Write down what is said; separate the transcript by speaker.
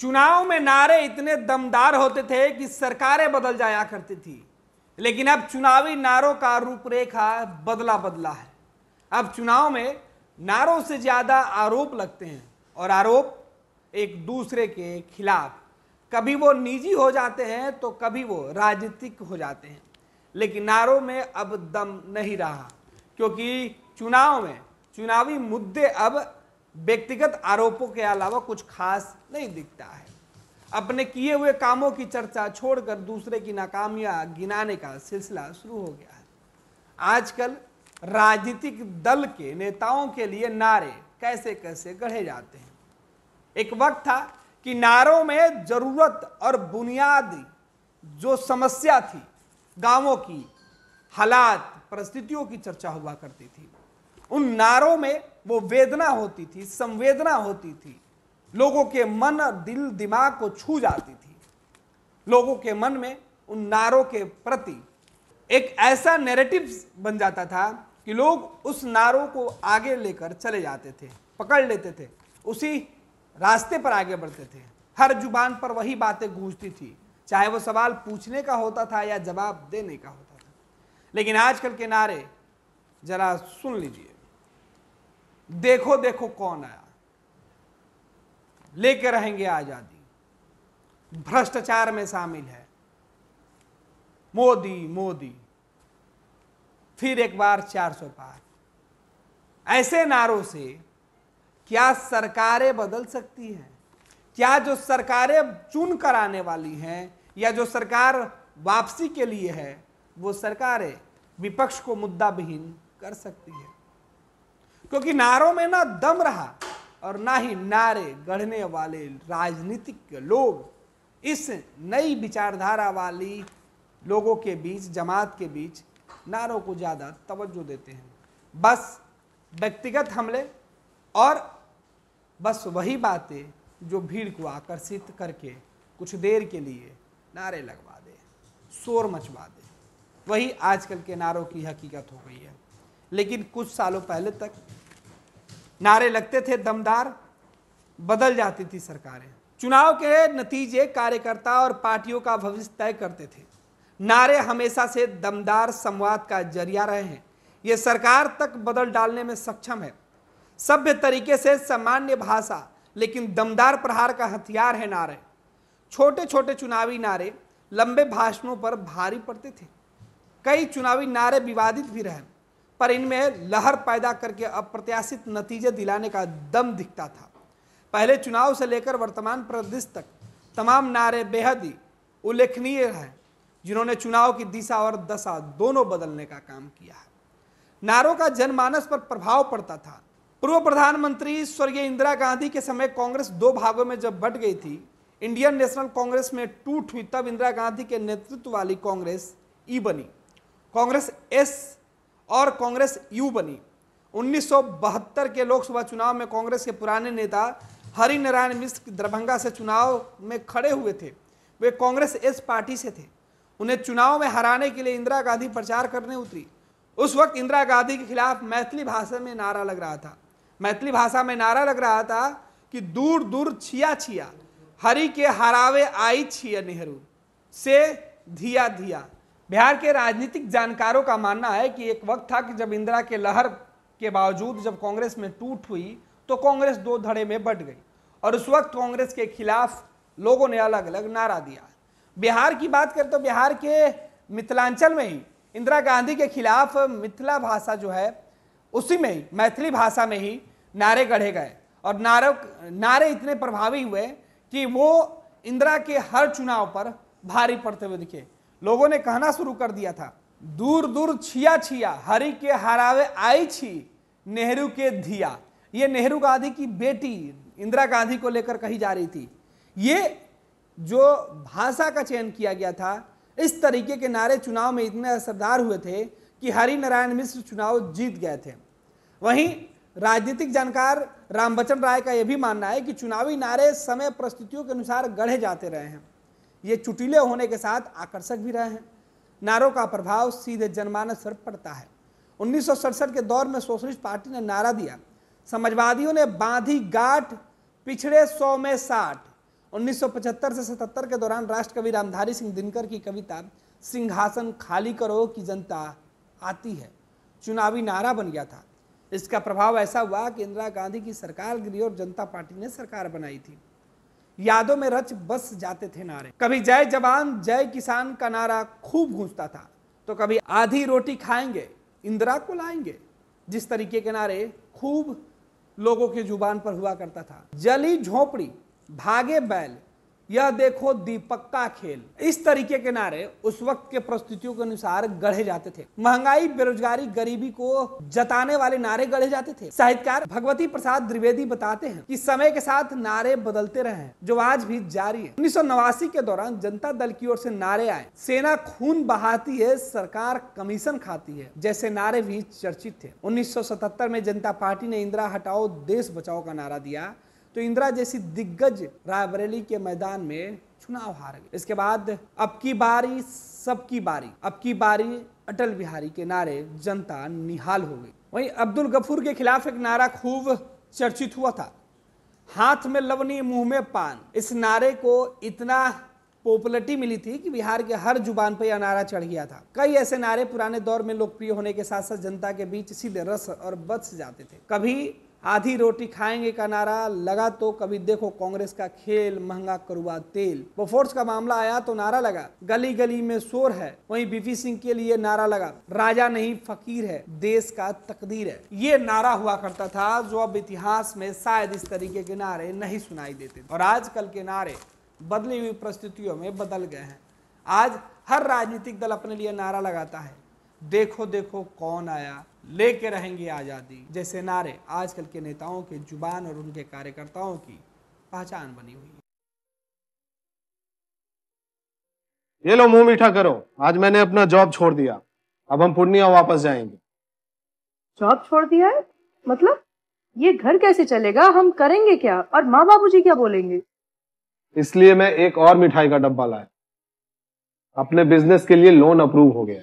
Speaker 1: चुनाव में नारे इतने दमदार होते थे कि सरकारें बदल जाया करती थी लेकिन अब चुनावी नारों का रूपरेखा बदला बदला है अब चुनाव में नारों से ज़्यादा आरोप लगते हैं और आरोप एक दूसरे के खिलाफ कभी वो निजी हो जाते हैं तो कभी वो राजनीतिक हो जाते हैं लेकिन नारों में अब दम नहीं रहा क्योंकि चुनाव में चुनावी मुद्दे अब व्यक्तिगत आरोपों के अलावा कुछ खास नहीं दिखता है अपने किए हुए कामों की चर्चा छोड़कर दूसरे की नाकामियां गिनाने का सिलसिला शुरू हो गया है आजकल राजनीतिक दल के नेताओं के लिए नारे कैसे कैसे गढ़े जाते हैं एक वक्त था कि नारों में जरूरत और बुनियादी जो समस्या थी गांवों की हालात परिस्थितियों की चर्चा हुआ करती थी उन नारों में वो वेदना होती थी संवेदना होती थी लोगों के मन दिल दिमाग को छू जाती थी लोगों के मन में उन नारों के प्रति एक ऐसा नैरेटिव बन जाता था कि लोग उस नारों को आगे लेकर चले जाते थे पकड़ लेते थे उसी रास्ते पर आगे बढ़ते थे हर जुबान पर वही बातें गूंजती थी चाहे वो सवाल पूछने का होता था या जवाब देने का होता था लेकिन आजकल के नारे जरा सुन लीजिए देखो देखो कौन आया लेके रहेंगे आजादी भ्रष्टाचार में शामिल है मोदी मोदी फिर एक बार चार सौ पार ऐसे नारों से क्या सरकारें बदल सकती हैं क्या जो सरकारें चुन कर आने वाली हैं या जो सरकार वापसी के लिए है वो सरकारें विपक्ष को मुद्दा विहीन कर सकती है क्योंकि नारों में ना दम रहा और ना ही नारे गढ़ने वाले राजनीतिक लोग इस नई विचारधारा वाली लोगों के बीच जमात के बीच नारों को ज़्यादा तवज्जो देते हैं बस व्यक्तिगत हमले और बस वही बातें जो भीड़ को आकर्षित करके कुछ देर के लिए नारे लगवा दे शोर मचवा दे वही आजकल के नारों की हकीकत हो गई है लेकिन कुछ सालों पहले तक नारे लगते थे दमदार बदल जाती थी सरकारें चुनाव के नतीजे कार्यकर्ता और पार्टियों का भविष्य तय करते थे नारे हमेशा से दमदार संवाद का जरिया रहे हैं ये सरकार तक बदल डालने में सक्षम है सभ्य तरीके से सामान्य भाषा लेकिन दमदार प्रहार का हथियार है नारे छोटे छोटे चुनावी नारे लंबे भाषणों पर भारी पड़ते थे कई चुनावी नारे विवादित भी रहे पर इनमें लहर पैदा करके अप्रत्याशित नतीजे दिलाने का दम दिखता था पहले चुनाव से लेकर वर्तमान प्रदेश तक तमाम नारे बेहद ही उल्लेखनीय हैं जिन्होंने चुनाव की दिशा और दशा दोनों बदलने का काम किया है नारों का जनमानस पर प्रभाव पड़ता था पूर्व प्रधानमंत्री स्वर्गीय इंदिरा गांधी के समय कांग्रेस दो भागों में जब बट गई थी इंडियन नेशनल कांग्रेस में टूट हुई तब इंदिरा गांधी के नेतृत्व वाली कांग्रेस ई बनी कांग्रेस एस और कांग्रेस यू बनी 1972 के लोकसभा चुनाव में कांग्रेस के पुराने नेता हरि नारायण मिश्र दरभंगा से चुनाव में खड़े हुए थे वे कांग्रेस एस पार्टी से थे उन्हें चुनाव में हराने के लिए इंदिरा गांधी प्रचार करने उतरी उस वक्त इंदिरा गांधी के खिलाफ मैथिली भाषा में नारा लग रहा था मैथिली भाषा में नारा लग रहा था कि दूर दूर छिया छिया हरि के हरावे आई छिया नेहरू से धिया धिया बिहार के राजनीतिक जानकारों का मानना है कि एक वक्त था कि जब इंदिरा के लहर के बावजूद जब कांग्रेस में टूट हुई तो कांग्रेस दो धड़े में बट गई और उस वक्त कांग्रेस के खिलाफ लोगों ने अलग अलग नारा दिया बिहार की बात करें तो बिहार के मिथिलांचल में ही इंदिरा गांधी के खिलाफ मिथिला भाषा जो है उसी में ही मैथिली भाषा में ही नारे गढ़े गए और नारे नारे इतने प्रभावी हुए कि वो इंदिरा के हर चुनाव पर भारी पड़ते हुए दिखे लोगों ने कहना शुरू कर दिया था दूर दूर छिया छिया हरि के हरावे आई छी नेहरू के धिया ये नेहरू गांधी की बेटी इंदिरा गांधी को लेकर कही जा रही थी ये जो भाषा का चयन किया गया था इस तरीके के नारे चुनाव में इतने असरदार हुए थे कि हरि नारायण मिश्र चुनाव जीत गए थे वहीं राजनीतिक जानकार रामबचन राय का यह भी मानना है कि चुनावी नारे समय परिस्थितियों के अनुसार गढ़े जाते रहे हैं ये चुटीले होने के साथ आकर्षक भी रहे हैं नारों का प्रभाव सीधे जनमानस पर पड़ता है उन्नीस के दौर में सोशलिस्ट पार्टी ने नारा दिया समाजवादियों ने बांधी गाठ पिछड़े सौ में साठ 1975 से 77 के दौरान राष्ट्रकवि रामधारी सिंह दिनकर की कविता सिंहासन खाली करो की जनता आती है चुनावी नारा बन गया था इसका प्रभाव ऐसा हुआ कि इंदिरा गांधी की सरकार गिरी और जनता पार्टी ने सरकार बनाई थी यादों में रच बस जाते थे नारे कभी जय जवान जय किसान का नारा खूब गूंजता था तो कभी आधी रोटी खाएंगे इंदिरा को लाएंगे जिस तरीके के नारे खूब लोगों के जुबान पर हुआ करता था जली झोपड़ी भागे बैल यह देखो दीपक का खेल इस तरीके के नारे उस वक्त के परिस्थितियों के अनुसार गढ़े जाते थे महंगाई बेरोजगारी गरीबी को जताने वाले नारे गढ़े जाते थे साहित्यकार भगवती प्रसाद द्विवेदी बताते हैं कि समय के साथ नारे बदलते रहे जो आज भी जारी है उन्नीस के दौरान जनता दल की ओर से नारे आए सेना खून बहाती है सरकार कमीशन खाती है जैसे नारे भी चर्चित थे उन्नीस में जनता पार्टी ने इंदिरा हटाओ देश बचाओ का नारा दिया तो इंदिरा जैसी दिग्गज रायबरेली के मैदान में चुनाव हार गए इसके बाद अब की बारी सबकी बारी अब की बारी अटल बिहारी के नारे जनता निहाल हो गई वहीं अब्दुल गफूर के खिलाफ एक नारा खूब चर्चित हुआ था हाथ में लवनी मुंह में पान इस नारे को इतना पॉपुलरिटी मिली थी कि बिहार के हर जुबान पर यह नारा चढ़ गया था कई ऐसे नारे पुराने दौर में लोकप्रिय होने के साथ साथ जनता के बीच सीधे रस और बच जाते थे कभी आधी रोटी खाएंगे का नारा लगा तो कभी देखो कांग्रेस का खेल महंगा करुआ तेल बोफोर्स का मामला आया तो नारा लगा गली गली में शोर है वहीं बीपी सिंह के लिए नारा लगा राजा नहीं फकीर है देश का तकदीर है ये नारा हुआ करता था जो अब इतिहास में शायद इस तरीके के नारे नहीं सुनाई देते और आजकल के नारे बदली हुई परिस्थितियों में बदल गए हैं आज हर राजनीतिक दल अपने लिए नारा लगाता है देखो देखो कौन आया लेके रहेंगे आज़ादी जैसे नारे आजकल के नेताओं के जुबान और उनके कार्यकर्ताओं की पहचान बनी हुई ये लो मुंह मीठा करो आज मैंने अपना जॉब छोड़ दिया अब हम पूर्णिया वापस जाएंगे जॉब छोड़ दिया है मतलब ये घर कैसे चलेगा हम करेंगे क्या और माँ बाबू जी क्या बोलेंगे इसलिए मैं एक और मिठाई का डब्बा लाया अपने बिजनेस के लिए लोन अप्रूव हो गया